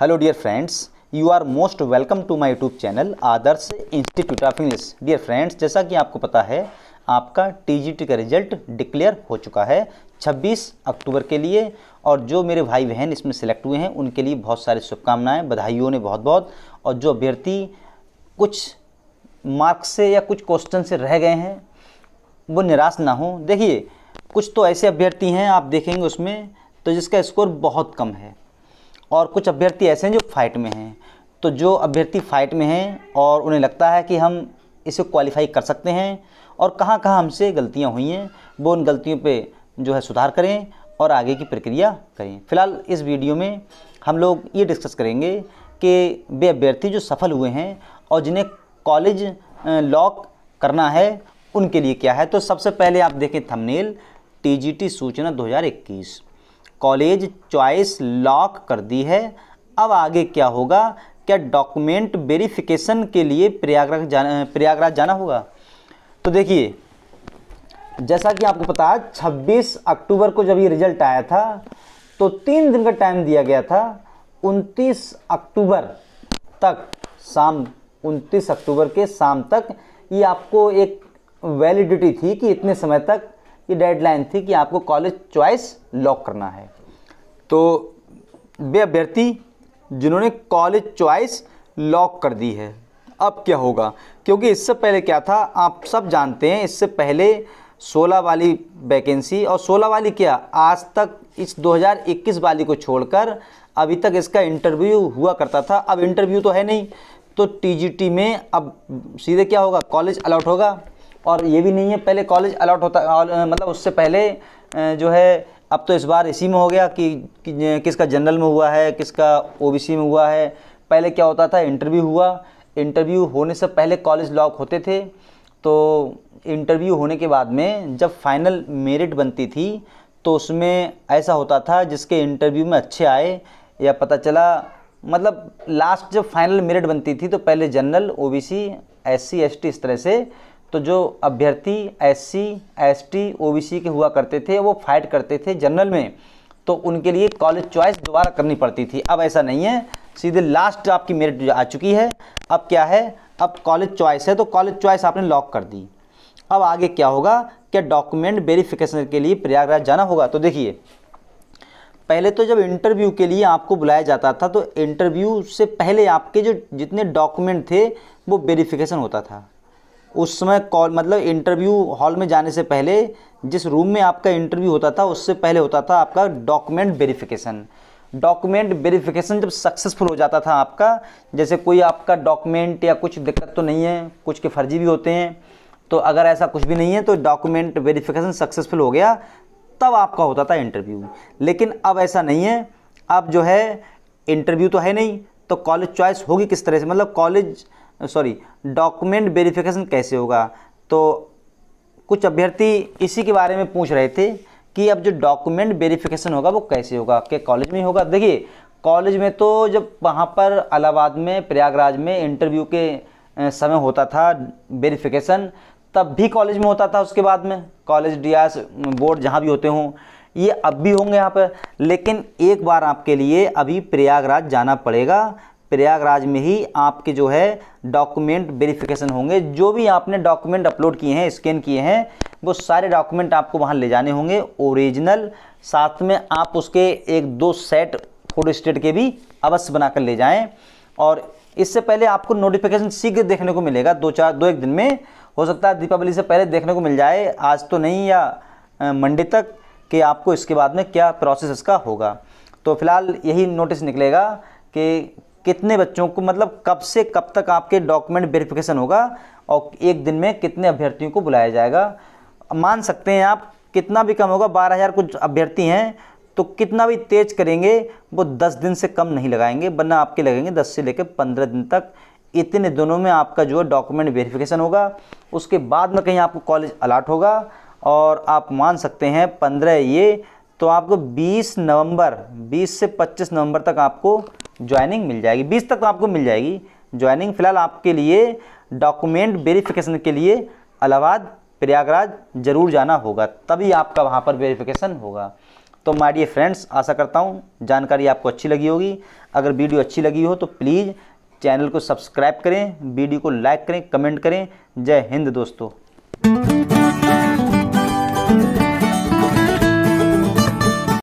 hello dear friends you are most welcome to my YouTube channel Adarsh institute of English dear friends जैसा कि आपको पता है आपका टी का रिजल्ट डिक्लेयर हो चुका है 26 अक्टूबर के लिए और जो मेरे भाई बहन इसमें सेलेक्ट हुए हैं उनके लिए बहुत सारी शुभकामनाएँ बधाइयों ने बहुत बहुत और जो अभ्यर्थी कुछ मार्क्स से या कुछ क्वेश्चन से रह गए हैं वो निराश ना हों देखिए कुछ तो ऐसे अभ्यर्थी हैं आप देखेंगे उसमें तो जिसका स्कोर बहुत कम है और कुछ अभ्यर्थी ऐसे हैं जो फाइट में हैं तो जो अभ्यर्थी फाइट में हैं और उन्हें लगता है कि हम इसे क्वालिफाई कर सकते हैं और कहाँ कहाँ हमसे गलतियाँ हुई हैं वो उन गलतियों पर जो है सुधार करें और आगे की प्रक्रिया करें फिलहाल इस वीडियो में हम लोग ये डिस्कस करेंगे कि वे अभ्यर्थी जो सफल हुए हैं और जिन्हें कॉलेज लॉक करना है उनके लिए क्या है तो सबसे पहले आप देखें थंबनेल टीजीटी सूचना 2021 कॉलेज चॉइस लॉक कर दी है अब आगे क्या होगा क्या डॉक्यूमेंट वेरिफिकेशन के लिए प्रयागराज जाना प्रयागराज जाना होगा तो देखिए जैसा कि आपको पता 26 अक्टूबर को जब ये रिजल्ट आया था तो तीन दिन का टाइम दिया गया था 29 अक्टूबर तक शाम 29 अक्टूबर के शाम तक ये आपको एक वैलिडिटी थी कि इतने समय तक ये डेडलाइन थी कि आपको कॉलेज चॉइस लॉक करना है तो वे अभ्यर्थी जिन्होंने कॉलेज चॉइस लॉक कर दी है अब क्या होगा क्योंकि इससे पहले क्या था आप सब जानते हैं इससे पहले 16 वाली वैकेंसी और 16 वाली क्या आज तक इस 2021 वाली को छोड़कर अभी तक इसका इंटरव्यू हुआ करता था अब इंटरव्यू तो है नहीं तो टीजीटी में अब सीधे क्या होगा कॉलेज अलाउट होगा और ये भी नहीं है पहले कॉलेज अलाट होता मतलब उससे पहले जो है अब तो इस बार इसी में हो गया कि, कि किसका जनरल में हुआ है किसका ओबीसी में हुआ है पहले क्या होता था इंटरव्यू हुआ इंटरव्यू होने से पहले कॉलेज लॉक होते थे तो इंटरव्यू होने के बाद में जब फाइनल मेरिट बनती थी तो उसमें ऐसा होता था जिसके इंटरव्यू में अच्छे आए या पता चला मतलब लास्ट जब फाइनल मेरिट बनती थी तो पहले जनरल ओबीसी एससी एसटी इस तरह से तो जो अभ्यर्थी एससी, एसटी, ओबीसी के हुआ करते थे वो फाइट करते थे जनरल में तो उनके लिए कॉलेज चॉइस दोबारा करनी पड़ती थी अब ऐसा नहीं है सीधे लास्ट आपकी मेरिट आ चुकी है अब क्या है अब कॉलेज चॉइस है तो कॉलेज चॉइस आपने लॉक कर दी अब आगे क्या होगा क्या डॉक्यूमेंट वेरिफिकेशन के लिए प्रयागराज जाना होगा तो देखिए पहले तो जब इंटरव्यू के लिए आपको बुलाया जाता था तो इंटरव्यू से पहले आपके जो जितने डॉक्यूमेंट थे वो वेरिफिकेशन होता था उस समय कॉल मतलब इंटरव्यू हॉल में जाने से पहले जिस रूम में आपका इंटरव्यू होता था उससे पहले होता था आपका डॉक्यूमेंट वेरिफिकेशन डॉक्यूमेंट वेरिफिकेशन जब सक्सेसफुल हो जाता था आपका जैसे कोई आपका डॉक्यूमेंट या कुछ दिक्कत तो नहीं है कुछ के फर्जी भी होते हैं तो अगर ऐसा कुछ भी नहीं है तो डॉक्यूमेंट वेरिफिकेशन सक्सेसफुल हो गया तब आपका होता था इंटरव्यू लेकिन अब ऐसा नहीं है अब जो है इंटरव्यू तो है नहीं तो कॉलेज चॉइस होगी किस तरह से मतलब कॉलेज सॉरी डॉक्यूमेंट वेरिफिकेशन कैसे होगा तो कुछ अभ्यर्थी इसी के बारे में पूछ रहे थे कि अब जो डॉक्यूमेंट वेरिफिकेशन होगा वो कैसे होगा क्या कॉलेज में होगा देखिए कॉलेज में तो जब वहाँ पर अलाहाबाद में प्रयागराज में इंटरव्यू के समय होता था वेरिफिकेशन तब भी कॉलेज में होता था उसके बाद में कॉलेज डी बोर्ड जहाँ भी होते हों ये अब भी होंगे यहाँ पर लेकिन एक बार आपके लिए अभी प्रयागराज जाना पड़ेगा प्रयागराज में ही आपके जो है डॉक्यूमेंट वेरिफिकेशन होंगे जो भी आपने डॉक्यूमेंट अपलोड किए हैं स्कैन किए हैं वो सारे डॉक्यूमेंट आपको वहाँ ले जाने होंगे ओरिजिनल साथ में आप उसके एक दो सेट फोटो स्टेट के भी अवश्य बनाकर ले जाएं और इससे पहले आपको नोटिफिकेशन शीघ्र देखने को मिलेगा दो चार दो एक दिन में हो सकता है दीपावली से पहले देखने को मिल जाए आज तो नहीं या मंडे तक कि आपको इसके बाद में क्या प्रोसेस इसका होगा तो फिलहाल यही नोटिस निकलेगा कि कितने बच्चों को मतलब कब से कब तक आपके डॉक्यूमेंट वेरिफिकेशन होगा और एक दिन में कितने अभ्यर्थियों को बुलाया जाएगा मान सकते हैं आप कितना भी कम होगा बारह हज़ार कुछ अभ्यर्थी हैं तो कितना भी तेज करेंगे वो दस दिन से कम नहीं लगाएंगे वरना आपके लगेंगे दस से लेकर पंद्रह दिन तक इतने दिनों में आपका जो है डॉक्यूमेंट वेरिफिकेशन होगा उसके बाद में कहीं आपको कॉलेज अलाट होगा और आप मान सकते हैं पंद्रह ये तो आपको बीस नवंबर बीस से पच्चीस नवंबर तक आपको ज्वाइनिंग मिल जाएगी बीस तक तो आपको मिल जाएगी ज्वाइनिंग फ़िलहाल आपके लिए डॉक्यूमेंट वेरिफिकेशन के लिए इलाहाबाद प्रयागराज ज़रूर जाना होगा तभी आपका वहाँ पर वेरिफिकेशन होगा तो माय डियर फ्रेंड्स आशा करता हूँ जानकारी आपको अच्छी लगी होगी अगर वीडियो अच्छी लगी हो तो प्लीज़ चैनल को सब्सक्राइब करें वीडियो को लाइक करें कमेंट करें जय हिंद दोस्तों